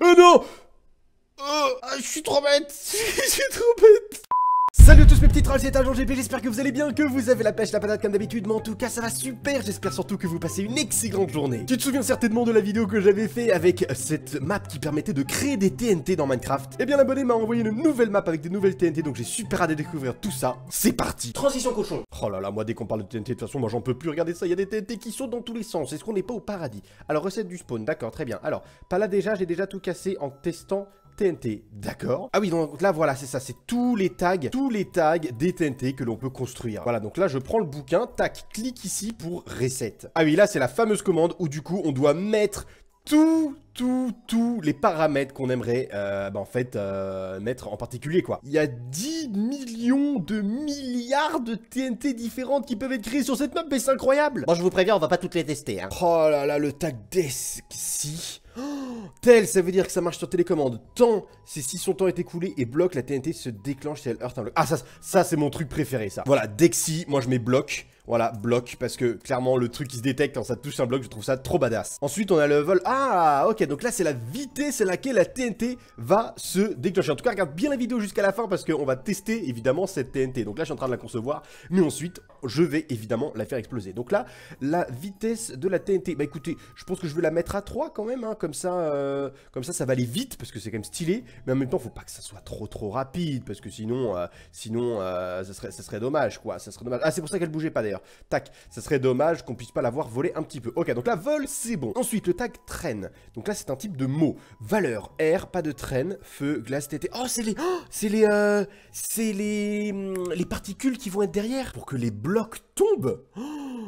Oh non Oh, je suis trop bête Je suis trop bête Salut à tous mes petits trolls, c'est Agent GP, j'espère que vous allez bien, que vous avez la pêche, la patate comme d'habitude, mais en tout cas ça va super, j'espère surtout que vous passez une excellente journée. Tu te souviens certainement de la vidéo que j'avais fait avec cette map qui permettait de créer des TNT dans Minecraft Eh bien l'abonné m'a envoyé une nouvelle map avec des nouvelles TNT, donc j'ai super hâte de découvrir tout ça, c'est parti Transition cochon Oh là là, moi dès qu'on parle de TNT, de toute façon moi j'en peux plus, regarder ça, il y a des TNT qui sautent dans tous les sens, est-ce qu'on n'est pas au paradis Alors recette du spawn, d'accord, très bien, alors, pas là déjà, j'ai déjà tout cassé en testant TNT, d'accord. Ah oui, donc là, voilà, c'est ça, c'est tous les tags, tous les tags des TNT que l'on peut construire. Voilà, donc là, je prends le bouquin, tac, clique ici pour reset. Ah oui, là, c'est la fameuse commande où, du coup, on doit mettre tout, tout, tous les paramètres qu'on aimerait, euh, bah, en fait, euh, mettre en particulier, quoi. Il y a 10 millions de milliards de TNT différentes qui peuvent être créées sur cette map, mais c'est incroyable Bon, je vous préviens, on va pas toutes les tester, hein. Oh là là, le tag des... si tel, ça veut dire que ça marche sur télécommande. Tant, c'est si son temps est écoulé et bloque, la TNT se déclenche si elle heurte un bloc. Ah, ça, ça c'est mon truc préféré, ça. Voilà, Dexi, moi je mets bloc. Voilà, bloc, parce que clairement le truc qui se détecte quand ça touche un bloc, je trouve ça trop badass. Ensuite, on a le vol... Ah, ok, donc là c'est la vitesse à laquelle la TNT va se déclencher. En tout cas, regarde bien la vidéo jusqu'à la fin parce qu'on va tester évidemment cette TNT. Donc là, je suis en train de la concevoir, mais ensuite, je vais évidemment la faire exploser. Donc là, la vitesse de la TNT, bah écoutez, je pense que je vais la mettre à 3 quand même, hein. comme ça, euh, comme ça, ça va aller vite parce que c'est quand même stylé, mais en même temps, faut pas que ça soit trop trop rapide parce que sinon, euh, sinon, euh, ça, serait, serait dommage quoi, ça serait dommage. Ah, c'est pour ça qu'elle bougeait pas d'ailleurs. Tac, ça serait dommage qu'on puisse pas l'avoir volé un petit peu. Ok, donc la vol, c'est bon. Ensuite, le tag traîne. Donc là, c'est un type de mot. Valeur, air, pas de traîne, feu, glace, tété. Oh, c'est les... Oh, c'est les... Euh, c'est les... Hum, les particules qui vont être derrière. Pour que les blocs tombe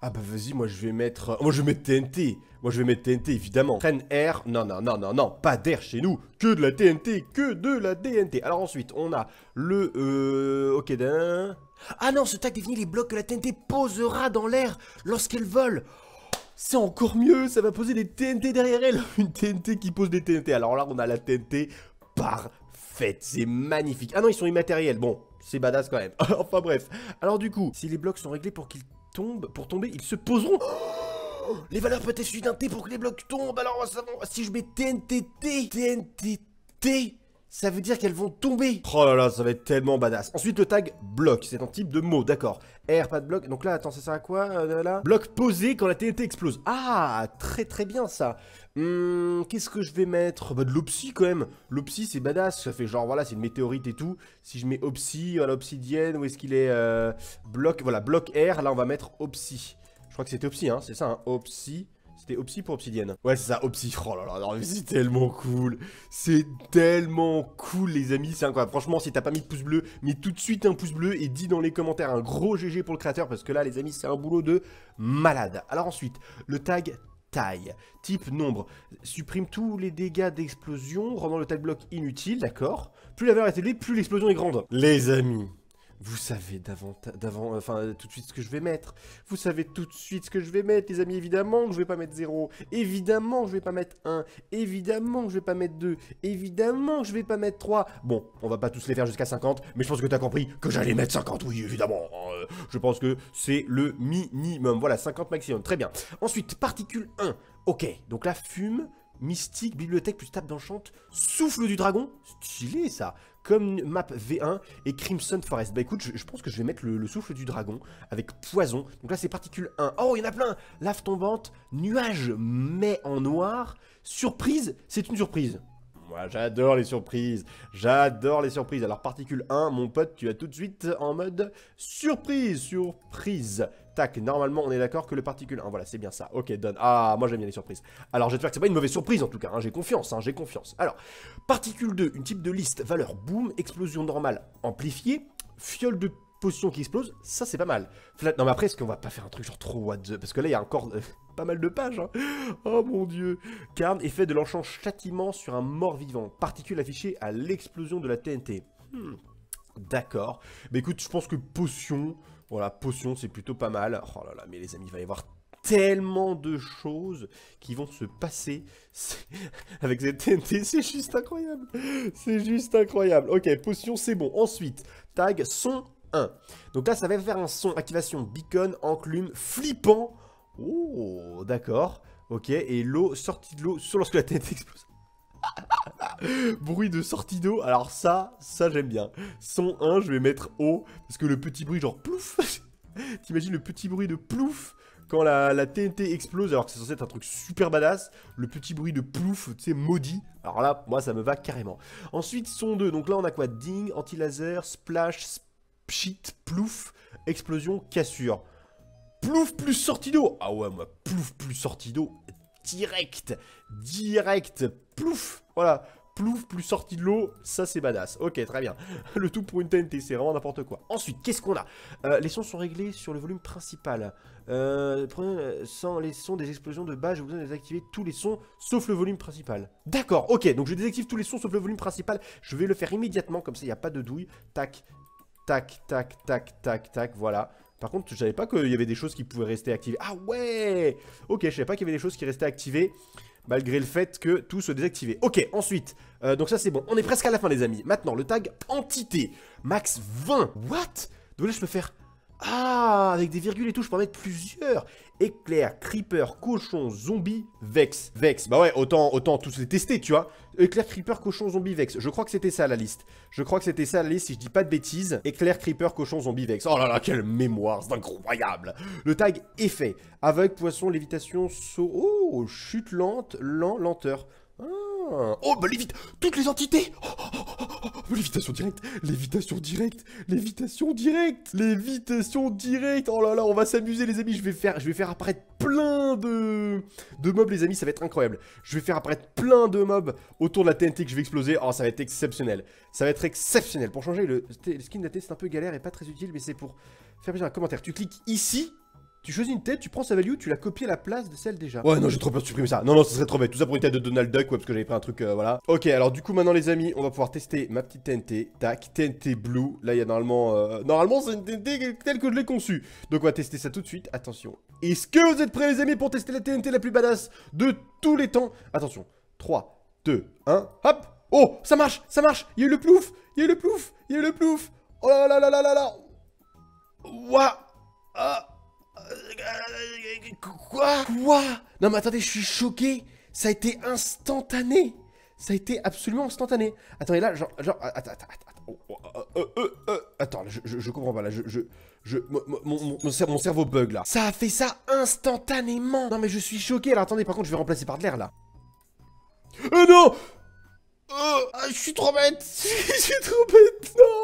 Ah bah vas-y, moi je vais mettre... Euh, moi je vais mettre TNT Moi je vais mettre TNT, évidemment. Train air, non, non, non, non, non, pas d'air chez nous Que de la TNT, que de la TNT Alors ensuite, on a le... Euh... Ok, d'un... Ah non, ce tag définit les blocs que la TNT posera dans l'air lorsqu'elle vole c'est encore mieux, ça va poser des TNT derrière elle, une TNT qui pose des TNT. Alors là, on a la TNT parfaite, c'est magnifique. Ah non, ils sont immatériels, bon, c'est badass quand même. enfin bref. Alors du coup, si les blocs sont réglés pour qu'ils tombent, pour tomber, ils se poseront. les valeurs peuvent être suivies T pour que les blocs tombent. Alors, ça, si je mets TNTT, TNTT, ça veut dire qu'elles vont tomber Oh là là, ça va être tellement badass. Ensuite, le tag bloc, c'est un type de mot, d'accord. R, pas de bloc. Donc là, attends, ça sert à quoi, euh, là Bloc posé quand la TNT explose. Ah, très très bien, ça. Hum, qu'est-ce que je vais mettre Bah, de l'opsy quand même. L'opsy c'est badass. Ça fait genre, voilà, c'est une météorite et tout. Si je mets opsy, voilà, euh, obsidienne, où est-ce qu'il est, euh, Bloc, voilà, bloc R, là, on va mettre opsy. Je crois que c'était opsy, hein, c'est ça, hein, c'était Opsy pour Obsidienne. Ouais, c'est ça, Opsi. Oh là là, c'est tellement cool. C'est tellement cool, les amis. C'est incroyable. Franchement, si t'as pas mis de pouce bleu, mets tout de suite un pouce bleu et dis dans les commentaires un gros GG pour le créateur parce que là, les amis, c'est un boulot de malade. Alors ensuite, le tag taille. Type nombre. Supprime tous les dégâts d'explosion, rendant le tag bloc inutile, d'accord Plus la valeur est élevée, plus l'explosion est grande. Les amis, vous savez d'avant, euh, enfin tout de suite ce que je vais mettre. Vous savez tout de suite ce que je vais mettre, les amis. Évidemment que je vais pas mettre 0. Évidemment que je vais pas mettre 1. Évidemment que je vais pas mettre 2. Évidemment que je vais pas mettre 3. Bon, on va pas tous les faire jusqu'à 50, mais je pense que tu as compris que j'allais mettre 50. Oui, évidemment. Euh, je pense que c'est le minimum. Voilà, 50 maximum. Très bien. Ensuite, particule 1. Ok, donc la fume, mystique, bibliothèque plus table d'enchante, souffle du dragon, stylé ça comme map V1 et Crimson Forest. Bah écoute, je, pense que je vais mettre le, souffle du dragon avec poison. Donc là, c'est particule 1. Oh, il y en a plein Lave tombante, nuage, mais en noir. Surprise, c'est une surprise. Moi, j'adore les surprises. J'adore les surprises. Alors, particule 1, mon pote, tu as tout de suite en mode surprise, surprise. Tac, normalement, on est d'accord que le particule 1. Voilà, c'est bien ça. Ok, donne. Ah, moi, j'aime bien les surprises. Alors, j'espère que c'est pas une mauvaise surprise, en tout cas. Hein. J'ai confiance, hein, j'ai confiance. Alors, particule 2, une type de liste, valeur, boom, explosion normale amplifiée, fiole de potion qui explose, ça c'est pas mal. Non mais après, est-ce qu'on va pas faire un truc genre trop what the... Parce que là, il y a encore euh, pas mal de pages. Hein. Oh mon dieu. Carne, effet de l'enchant châtiment sur un mort-vivant. Particule affichée à l'explosion de la TNT. Hmm. D'accord. Mais écoute, je pense que potion... Voilà, potion, c'est plutôt pas mal. Oh là là, mais les amis, il va y avoir tellement de choses qui vont se passer avec cette TNT, c'est juste incroyable. C'est juste incroyable. Ok, potion, c'est bon. Ensuite, tag, son donc là, ça va faire un son activation beacon, enclume, flippant. Oh, d'accord. Ok, et l'eau, sortie de l'eau, sur lorsque la tête explose. bruit de sortie d'eau, alors ça, ça j'aime bien. Son 1, je vais mettre haut parce que le petit bruit, genre plouf. T'imagines le petit bruit de plouf quand la, la, TNT explose, alors que c'est censé être un truc super badass, le petit bruit de plouf, tu sais, maudit. Alors là, moi, ça me va carrément. Ensuite, son 2. Donc là, on a quoi Ding, anti-laser, splash, splash Pshit, plouf, explosion, cassure. Plouf plus sortie d'eau Ah ouais, moi, plouf plus sortie d'eau, direct, direct, plouf Voilà, plouf plus sortie de l'eau, ça c'est badass. Ok, très bien. Le tout pour une TNT, c'est vraiment n'importe quoi. Ensuite, qu'est-ce qu'on a euh, Les sons sont réglés sur le volume principal. Euh, euh, sans les sons des explosions de base, je besoin de désactiver tous les sons sauf le volume principal. D'accord, ok, donc je désactive tous les sons sauf le volume principal. Je vais le faire immédiatement, comme ça il n'y a pas de douille. Tac, Tac, tac, tac, tac, tac, voilà. Par contre, je savais pas qu'il y avait des choses qui pouvaient rester activées. Ah ouais Ok, je savais pas qu'il y avait des choses qui restaient activées malgré le fait que tout se désactivait. Ok, ensuite, euh, donc ça c'est bon, on est presque à la fin les amis. Maintenant, le tag entité, max 20. What dois je me faire ah, avec des virgules et tout, je peux en mettre plusieurs. Éclair, creeper, cochon, zombie, vex. Vex, bah ouais, autant, autant tous les tester, tu vois. Éclair, creeper, cochon, zombie, vex. Je crois que c'était ça la liste. Je crois que c'était ça la liste, si je dis pas de bêtises. Éclair, creeper, cochon, zombie, vex. Oh là là, quelle mémoire, c'est incroyable. Le tag est fait Aveugle, poisson, lévitation, saut. Oh, chute lente, lent, lenteur. Ah, oh, bah lévite Toutes les entités oh, oh, oh, Lévitation directe Lévitation directe Lévitation directe Lévitation directe Oh là là, on va s'amuser les amis, je vais faire, je vais faire apparaître plein de... de mobs les amis, ça va être incroyable. Je vais faire apparaître plein de mobs autour de la TNT que je vais exploser. Oh, ça va être exceptionnel. Ça va être exceptionnel. Pour changer le, skin de la TNT, c'est un peu galère et pas très utile, mais c'est pour faire plaisir un commentaire. Tu cliques ici tu choisis une tête, tu prends sa value, tu la copies à la place de celle déjà. Ouais, non, j'ai trop peur de supprimer ça. Non, non, ce serait trop bête. Tout ça pour une tête de Donald Duck, ouais, parce que j'avais pris un truc, euh, voilà. Ok, alors du coup, maintenant, les amis, on va pouvoir tester ma petite TNT. Tac, TNT Blue. Là, il y a normalement. Euh, normalement, c'est une TNT telle que je l'ai conçue. Donc, on va tester ça tout de suite. Attention. Est-ce que vous êtes prêts, les amis, pour tester la TNT la plus badass de tous les temps Attention. 3, 2, 1, hop Oh, ça marche, ça marche Il y a eu le plouf Il y a eu le plouf Il y a eu le plouf Oh là là là là là là Ah Quoi Quoi Non mais attendez, je suis choqué Ça a été instantané Ça a été absolument instantané Attendez, là, genre... attends, attends, attends... attends, je, comprends pas, je... je, mon, cerveau bug, là. Ça a fait ça instantanément Non mais je suis choqué, Alors attendez, par contre, je vais remplacer par de l'air, là. Euh, non oh! Ah, je suis trop bête Je suis trop bête Non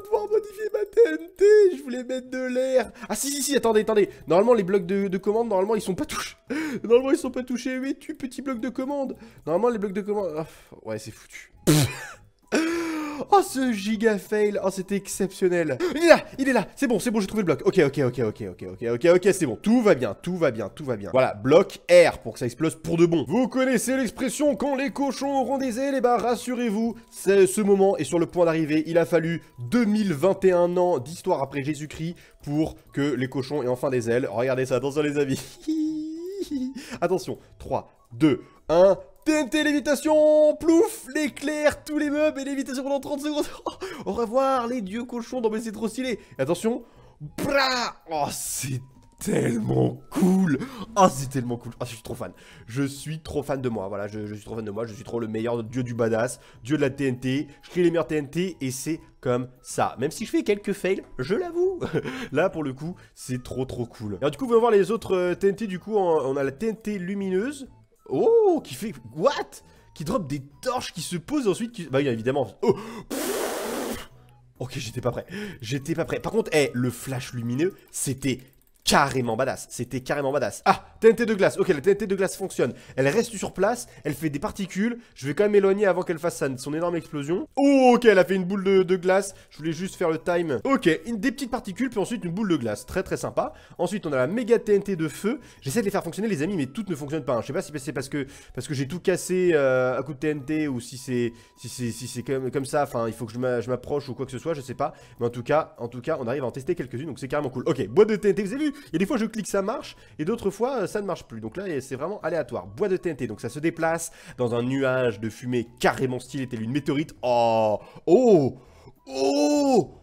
pouvoir modifier ma TNT. Je voulais mettre de l'air. Ah si, si, si, attendez, attendez. Normalement, les blocs de, commande, normalement, ils sont pas touchés. Normalement, ils sont pas touchés. Mais tu, petit bloc de commande. Normalement, les blocs de commande... Ah, ouais, c'est foutu. Oh, ce giga fail. Oh, c'était exceptionnel. Il est là, il est là. C'est bon, c'est bon, j'ai trouvé le bloc. Ok, ok, ok, ok, ok, ok, ok, ok, c'est bon. Tout va bien, tout va bien, tout va bien. Voilà, bloc R pour que ça explose pour de bon. Vous connaissez l'expression quand les cochons auront des ailes, et eh bah ben, rassurez-vous, ce moment est sur le point d'arriver. Il a fallu 2021 ans d'histoire après Jésus-Christ pour que les cochons aient enfin des ailes. Regardez ça, attention les amis. Attention, 3, 2, 1. TNT, lévitation, plouf, l'éclair, tous les meubles et lévitation pendant 30 secondes. Au revoir, les dieux cochons, non mais c'est trop stylé. Et attention, Oh, c'est tellement cool oh, c'est tellement cool oh, je suis trop fan Je suis trop fan de moi, voilà, je, suis trop fan de moi, je suis trop le meilleur dieu du badass, dieu de la TNT, je crée les meilleurs TNT, et c'est comme ça. Même si je fais quelques fails, je l'avoue Là, pour le coup, c'est trop trop cool. Alors du coup, vous pouvez voir les autres TNT, euh, du coup, on a la TNT lumineuse, Oh, qui fait... What Qui drop des torches, qui se posent ensuite... Qui... Bah oui, évidemment. Oh Ok, j'étais pas prêt. J'étais pas prêt. Par contre, hé, eh, le flash lumineux, c'était carrément badass. C'était carrément badass. Ah, TNT de glace. Ok, la TNT de glace fonctionne. Elle reste sur place. Elle fait des particules. Je vais quand même m'éloigner avant qu'elle fasse son énorme explosion. Oh, ok, elle a fait une boule de, glace. Je voulais juste faire le time. Ok, une, des petites particules, puis ensuite une boule de glace. Très, très sympa. Ensuite, on a la méga TNT de feu. J'essaie de les faire fonctionner, les amis, mais toutes ne fonctionnent pas. Hein. Je sais pas si c'est parce que, parce que j'ai tout cassé euh, à coup de TNT ou si c'est si c'est si comme, comme ça. Enfin, il faut que je m'approche ou quoi que ce soit. Je sais pas. Mais en tout cas, en tout cas on arrive à en tester quelques-unes. Donc c'est carrément cool. Ok, boîte de TNT, vous avez vu il y a des fois, je clique, ça marche, et d'autres fois, euh, ça ne marche plus. Donc là, c'est vraiment aléatoire. Bois de TNT, donc ça se déplace dans un nuage de fumée carrément stylé, était une météorite. Oh Oh Oh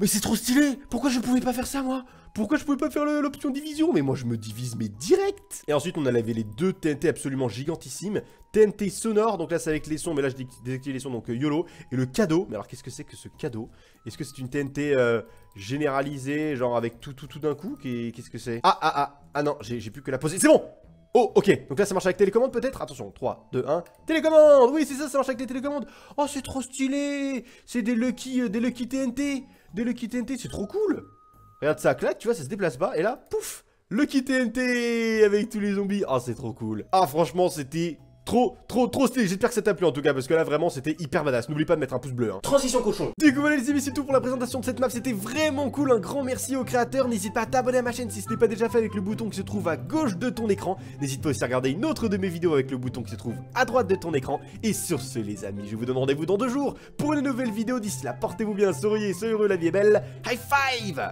mais c'est trop stylé Pourquoi je pouvais pas faire ça, moi pourquoi je pouvais pas faire l'option division Mais moi je me divise mais direct Et ensuite on a lavé les deux TNT absolument gigantissimes. TNT sonore, donc là c'est avec les sons, mais là je désactive les sons, donc euh, YOLO. Et le cadeau, mais alors qu'est-ce que c'est que ce cadeau Est-ce que c'est une TNT euh, généralisée, genre avec tout tout tout d'un coup Qu'est-ce que c'est Ah ah ah Ah non, j'ai plus que la poser. C'est bon Oh, ok. Donc là, ça marche avec télécommande peut-être Attention, 3, 2, 1. Télécommande Oui, c'est ça, ça marche avec les télécommandes. Oh, c'est trop stylé C'est des lucky, euh, des lucky TNT le Lucky TNT, c'est trop cool Regarde, ça claque, tu vois, ça se déplace pas. Et là, pouf Lucky TNT avec tous les zombies. Ah, c'est trop cool. Ah, franchement, c'était Trop, trop, trop stylé. J'espère que ça t'a plu en tout cas, parce que là vraiment c'était hyper badass. N'oublie pas de mettre un pouce bleu. Hein. Transition cochon. Du coup, voilà les amis, c'est tout pour la présentation de cette map. C'était vraiment cool. Un grand merci aux créateurs. N'hésite pas à t'abonner à ma chaîne si ce n'est pas déjà fait avec le bouton qui se trouve à gauche de ton écran. N'hésite pas aussi à regarder une autre de mes vidéos avec le bouton qui se trouve à droite de ton écran. Et sur ce, les amis, je vous donne rendez-vous dans deux jours pour une nouvelle vidéo. D'ici là, portez-vous bien, souriez, soyez heureux, la vie est belle. High five